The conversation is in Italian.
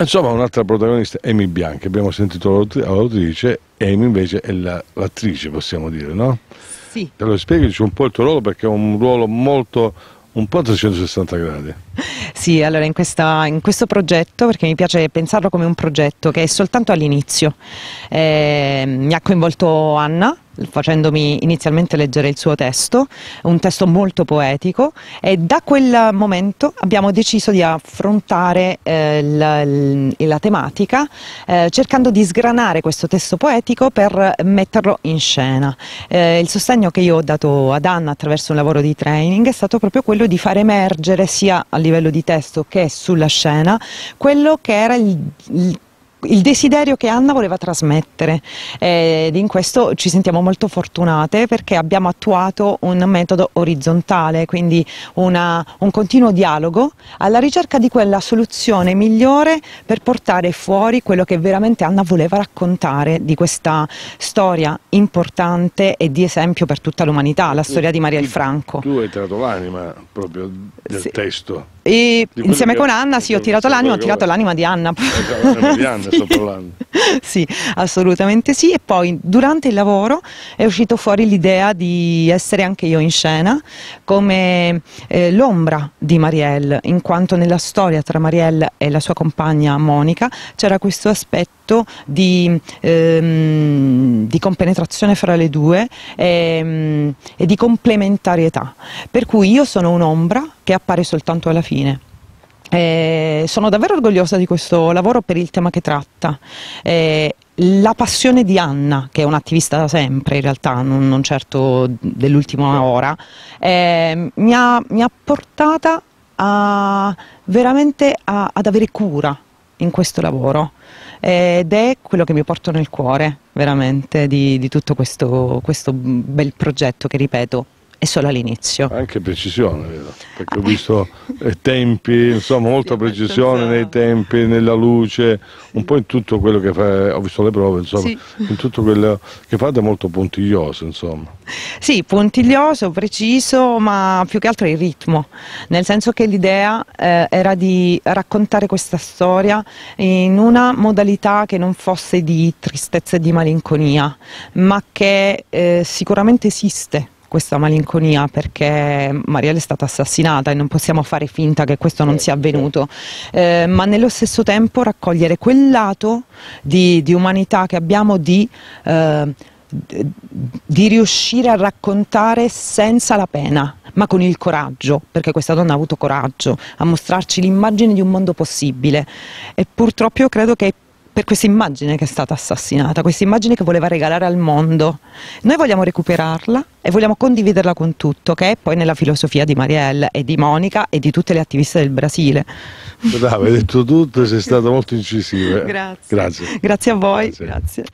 Insomma, un'altra protagonista, Amy Bianchi, abbiamo sentito l'autrice, Amy invece è la, l'attrice, possiamo dire, no? Sì. Te lo spieghi un po' il tuo ruolo perché è un ruolo molto, un po' 360 gradi. Sì, allora in, questa, in, questo progetto, perché mi piace pensarlo come un progetto che è soltanto all'inizio, eh, mi ha coinvolto Anna facendomi inizialmente leggere il suo testo, un testo molto poetico e da quel momento abbiamo deciso di affrontare eh, la, la, tematica eh, cercando di sgranare questo testo poetico per metterlo in scena. Eh, il sostegno che io ho dato ad Anna attraverso un lavoro di training è stato proprio quello di far emergere sia a livello di testo che sulla scena quello che era il, il il desiderio che Anna voleva trasmettere ed eh, in questo ci sentiamo molto fortunate perché abbiamo attuato un metodo orizzontale, quindi una, un continuo dialogo alla ricerca di quella soluzione migliore per portare fuori quello che veramente Anna voleva raccontare di questa storia importante e di esempio per tutta l'umanità, la storia di Maria il Franco. Tu hai tratto l'anima proprio del sì. testo. E insieme con Anna, sì, ho tirato l'anima, ho tirato l'anima di Anna. L'anima di Anna, sto parlando. Sì, assolutamente sì. E poi durante il lavoro è uscito fuori l'idea di essere anche io in scena come eh, l'ombra di Marielle, in quanto nella storia tra Marielle e la sua compagna Monica c'era questo aspetto di, ehm, di compenetrazione fra le due ehm, e di complementarietà. Per cui io sono un'ombra che appare soltanto alla fine fine. Eh, sono davvero orgogliosa di questo lavoro per il tema che tratta. Eh, la passione di Anna, che è un'attivista da sempre in realtà, non, non certo dell'ultima ora, eh, mi, ha, mi, ha, portata a, veramente a, ad avere cura in questo lavoro ed è quello che mi porto nel cuore veramente di, di tutto questo, questo bel progetto che ripeto è solo all'inizio. Anche precisione, vero? Perché ho visto eh, tempi, insomma, molta precisione nei tempi, nella luce, un po' in tutto quello che fa, ho visto le prove, insomma, sì. in tutto quello che fate è molto puntiglioso, insomma. Sì, puntiglioso, preciso, ma più che altro il ritmo, nel senso che l'idea eh, era di raccontare questa storia in una modalità che non fosse di tristezza e di malinconia, ma che eh, sicuramente esiste questa malinconia perché Marielle è stata assassinata e non possiamo fare finta che questo non eh, sia avvenuto, eh, ma nello stesso tempo raccogliere quel lato di, di umanità che abbiamo di, eh, di riuscire a raccontare senza la pena ma con il coraggio, perché questa donna ha avuto coraggio a mostrarci l'immagine di un mondo possibile e purtroppo io credo che per questa immagine che è stata assassinata, questa immagine che voleva regalare al mondo. Noi vogliamo recuperarla e vogliamo condividerla con tutto, che è poi nella filosofia di Marielle e di Monica e di tutte le attiviste del Brasile. Bravo, hai detto tutto, sei stata molto incisiva. Grazie. Grazie. Grazie a voi. Grazie. Grazie.